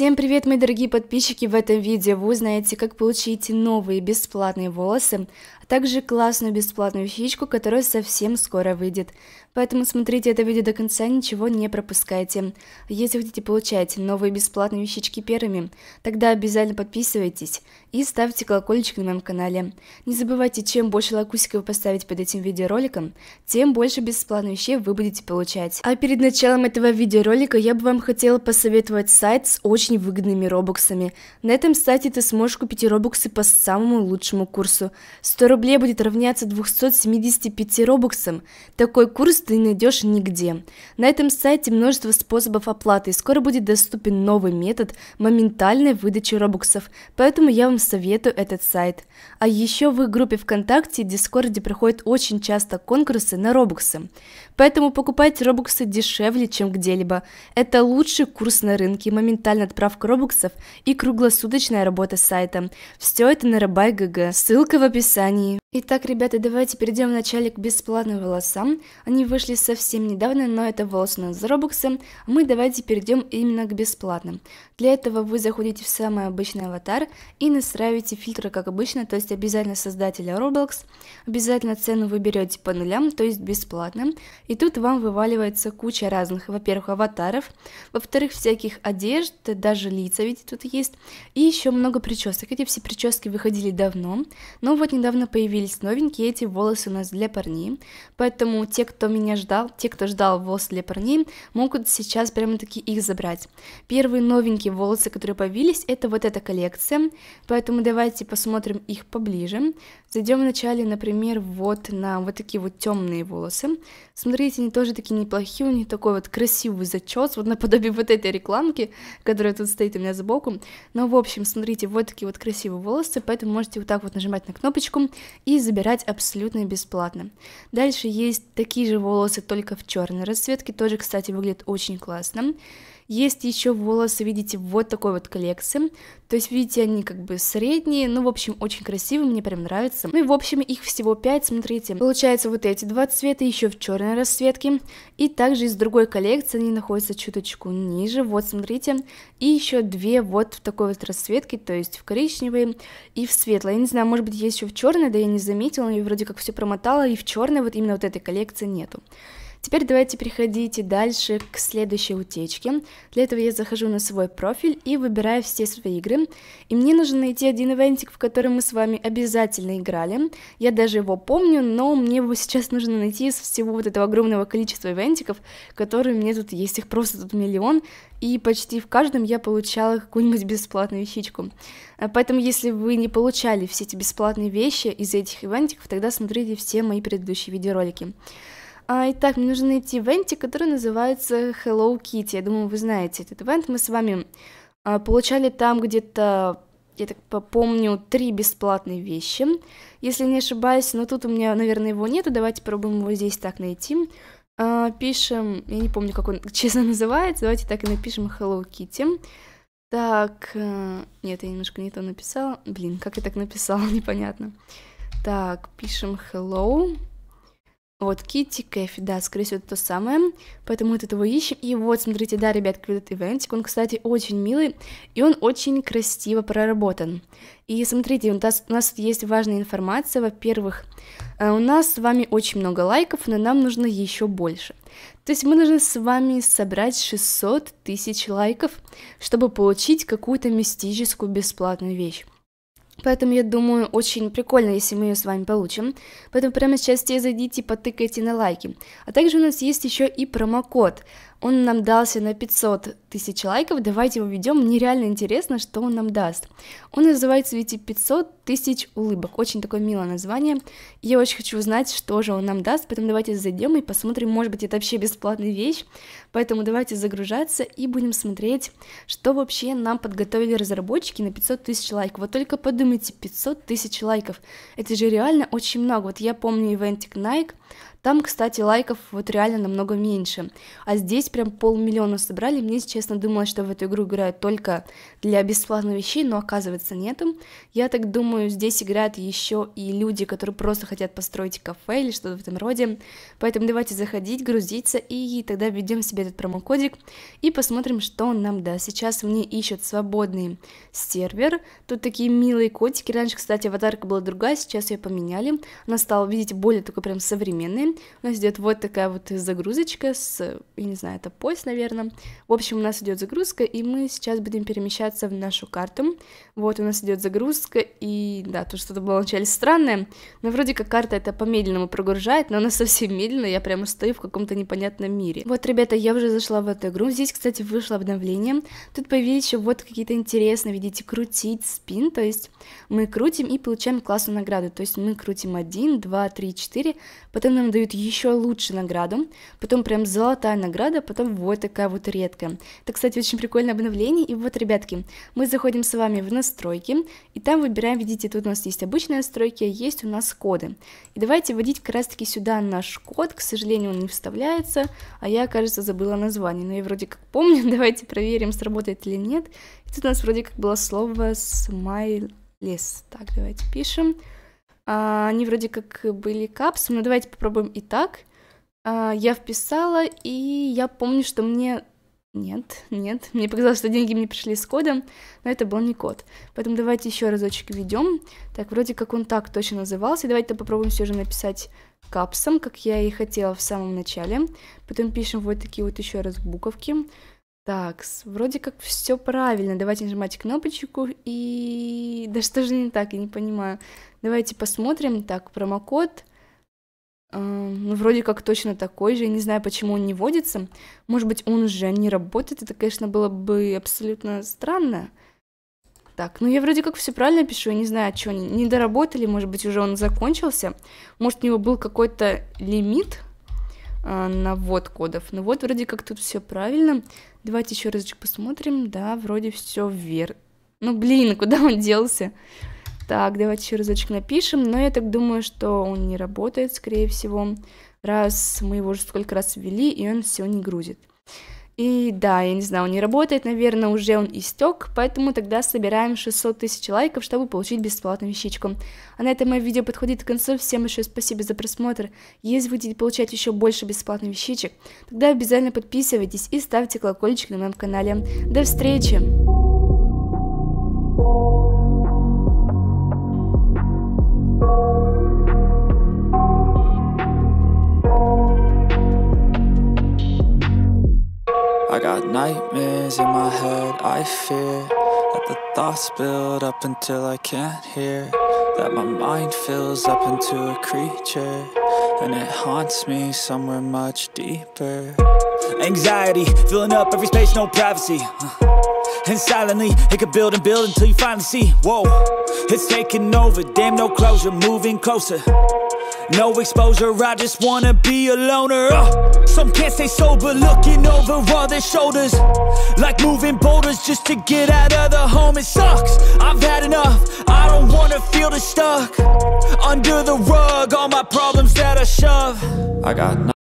Всем привет, мои дорогие подписчики! В этом видео вы узнаете, как получить новые бесплатные волосы, а также классную бесплатную фичку, которая совсем скоро выйдет. Поэтому смотрите это видео до конца, ничего не пропускайте. Если хотите получать новые бесплатные вещички первыми, тогда обязательно подписывайтесь и ставьте колокольчик на моем канале. Не забывайте, чем больше лайкусиков вы поставите под этим видеороликом, тем больше бесплатных вещей вы будете получать. А перед началом этого видеоролика я бы вам хотела посоветовать сайт с очень очень выгодными робоксами. На этом сайте ты сможешь купить робоксы по самому лучшему курсу. 100 рублей будет равняться 275 робоксам. Такой курс ты не найдешь нигде. На этом сайте множество способов оплаты, и скоро будет доступен новый метод моментальной выдачи робоксов, поэтому я вам советую этот сайт. А еще в их группе ВКонтакте и Дискорде проходят очень часто конкурсы на робоксы. Поэтому покупайте робоксы дешевле, чем где-либо. Это лучший курс на рынке, моментальная отправка робоксов и круглосуточная работа сайта. Все это на Рабай.гг. Ссылка в описании. Итак, ребята, давайте перейдем вначале к бесплатным волосам. Они вышли совсем недавно, но это волосы на заробокса. Мы давайте перейдем именно к бесплатным. Для этого вы заходите в самый обычный аватар и настраиваете фильтры как обычно, то есть обязательно создателя Roblox, обязательно цену вы берете по нулям, то есть бесплатно. И тут вам вываливается куча разных, во-первых, аватаров, во-вторых, всяких одежд, даже лица, видите, тут есть, и еще много причесок. Эти все прически выходили давно, но вот недавно появились появились новенькие, эти волосы у нас для парней, поэтому те, кто меня ждал, те, кто ждал волосы для парней, могут сейчас прямо-таки их забрать. Первые новенькие волосы, которые появились, это вот эта коллекция, поэтому давайте посмотрим их поближе. Зайдем вначале, например, вот на вот такие вот темные волосы. Смотрите, они тоже такие неплохие, у них такой вот красивый зачес, вот наподобие вот этой рекламки, которая тут стоит у меня сбоку. Но, в общем, смотрите, вот такие вот красивые волосы, поэтому можете вот так вот нажимать на кнопочку и забирать абсолютно бесплатно. Дальше есть такие же волосы, только в черной расцветке, тоже, кстати, выглядит очень классно. Есть еще волосы, видите, вот такой вот коллекции. То есть, видите, они как бы средние, ну, в общем, очень красивые, мне прям нравится. Ну и, в общем, их всего 5, смотрите. Получается, вот эти два цвета еще в черной расцветке. И также из другой коллекции они находятся чуточку ниже, вот, смотрите. И еще две вот в такой вот расцветке, то есть в коричневой и в светлой. Я не знаю, может быть, есть еще в черной, да я не заметила, но я вроде как все промотала, и в черной вот именно вот этой коллекции нету. Теперь давайте переходите дальше к следующей утечке. Для этого я захожу на свой профиль и выбираю все свои игры. И мне нужно найти один ивентик, в котором мы с вами обязательно играли. Я даже его помню, но мне его сейчас нужно найти из всего вот этого огромного количества ивентиков, которые мне тут есть. Их просто тут миллион, и почти в каждом я получала какую-нибудь бесплатную вещичку. А поэтому, если вы не получали все эти бесплатные вещи из этих ивентиков, тогда смотрите все мои предыдущие видеоролики. А, итак, мне нужно найти ивентик, который называется Hello Kitty. Я думаю, вы знаете этот ивент. Мы с вами а, получали там где-то, я так помню, три бесплатные вещи, если не ошибаюсь. Но тут у меня, наверное, его нету. Давайте пробуем его здесь так найти. А, пишем, я не помню, как он честно называется. Давайте так и напишем Hello Kitty. Так, э, нет, я немножко не то написала. Блин, как я так написала, непонятно. Так, пишем hello. Вот, Китти Кэфи, да, скорее всего, это то самое, поэтому мы этого ищем. И вот, смотрите, да, ребятки, этот ивентик, он, кстати, очень милый, и он очень красиво проработан. И смотрите, у нас, у нас есть важная информация, во-первых, э, у нас с вами очень много лайков, но нам нужно еще больше. То есть мы должны с вами собрать 600 тысяч лайков, чтобы получить какую-то мистическую бесплатную вещь. Поэтому, я думаю, очень прикольно, если мы ее с вами получим. Поэтому прямо сейчас тебе зайдите, потыкайте на лайки. А также у нас есть еще и промокод. Он нам дался на 500 тысяч лайков, давайте его ведем, мне реально интересно, что он нам даст. Он называется, видите, 500 тысяч улыбок, очень такое милое название. Я очень хочу узнать, что же он нам даст, поэтому давайте зайдем и посмотрим, может быть, это вообще бесплатная вещь, поэтому давайте загружаться и будем смотреть, что вообще нам подготовили разработчики на 500 тысяч лайков. Вот только подумайте, 500 тысяч лайков, это же реально очень много. Вот я помню Eventic Nike, там, кстати, лайков вот реально намного меньше. А здесь прям полмиллиона собрали. Мне, честно, думалось, что в эту игру играют только для бесплатных вещей, но оказывается нету. Я так думаю, здесь играют еще и люди, которые просто хотят построить кафе или что-то в этом роде. Поэтому давайте заходить, грузиться и тогда введем себе этот промокодик и посмотрим, что он нам даст. Сейчас мне ищут свободный сервер. Тут такие милые котики. Раньше, кстати, аватарка была другая, сейчас ее поменяли. Она стала, видите, более такой прям современной. У нас идет вот такая вот загрузочка с, я не знаю, это поезд, наверное. В общем, у нас идет загрузка, и мы сейчас будем перемещаться в нашу карту. Вот у нас идет загрузка, и да, тут что-то было вначале странное, но вроде как карта это по-медленному прогружает, но она совсем медленно, я прямо стою в каком-то непонятном мире. Вот, ребята, я уже зашла в эту игру. Здесь, кстати, вышло обновление. Тут появились еще вот какие-то интересные, видите, крутить спин, то есть мы крутим и получаем классную награду. То есть мы крутим 1, 2, 3, 4, потом нам дают дают еще лучше награду, потом прям золотая награда, потом вот такая вот редкая. Это, кстати, очень прикольное обновление, и вот, ребятки, мы заходим с вами в настройки, и там выбираем, видите, тут у нас есть обычные настройки, а есть у нас коды. И давайте вводить как раз-таки сюда наш код, к сожалению, он не вставляется, а я, кажется, забыла название, но я вроде как помню, давайте проверим, сработает или нет. И тут у нас вроде как было слово «смайлес». Так, давайте пишем. А, они вроде как были капсом, но давайте попробуем и так. А, я вписала, и я помню, что мне... Нет, нет, мне показалось, что деньги мне пришли с кодом, но это был не код. Поэтому давайте еще разочек введем. Так, вроде как он так точно назывался. Давайте попробуем все же написать капсом, как я и хотела в самом начале. Потом пишем вот такие вот еще раз буковки. Так, вроде как все правильно. Давайте нажимать кнопочку и... Да что же не так, я не понимаю. Давайте посмотрим. Так, промокод. Эм, ну, вроде как точно такой же. Я не знаю, почему он не вводится. Может быть, он уже не работает. Это, конечно, было бы абсолютно странно. Так, ну я вроде как все правильно пишу, я не знаю, что они не доработали, может быть, уже он закончился. Может, у него был какой-то лимит э, на ввод кодов. Но ну вот вроде как тут все правильно. Давайте еще разочек посмотрим. Да, вроде все вверх. Ну, блин, куда он делся? Так, давайте еще разочек напишем. Но я так думаю, что он не работает, скорее всего. Раз мы его уже сколько раз ввели, и он все не грузит. И да, я не знаю, он не работает, наверное, уже он истек, поэтому тогда собираем 600 тысяч лайков, чтобы получить бесплатную вещичку. А на этом мое видео подходит к концу. Всем еще спасибо за просмотр. Если вы хотите получать еще больше бесплатных вещичек, тогда обязательно подписывайтесь и ставьте колокольчик на моем канале. До встречи! I got nightmares in my head, I fear That the thoughts build up until I can't hear That my mind fills up into a creature And it haunts me somewhere much deeper Anxiety, filling up every space, no privacy uh, And silently, it could build and build until you finally see Whoa, it's taking over, damn no closure, moving closer No exposure, I just wanna be a loner oh. Some can't stay sober, looking over all their shoulders Like moving boulders just to get out of the home It sucks, I've had enough, I don't wanna feel the stuck Under the rug, all my problems that I shove I got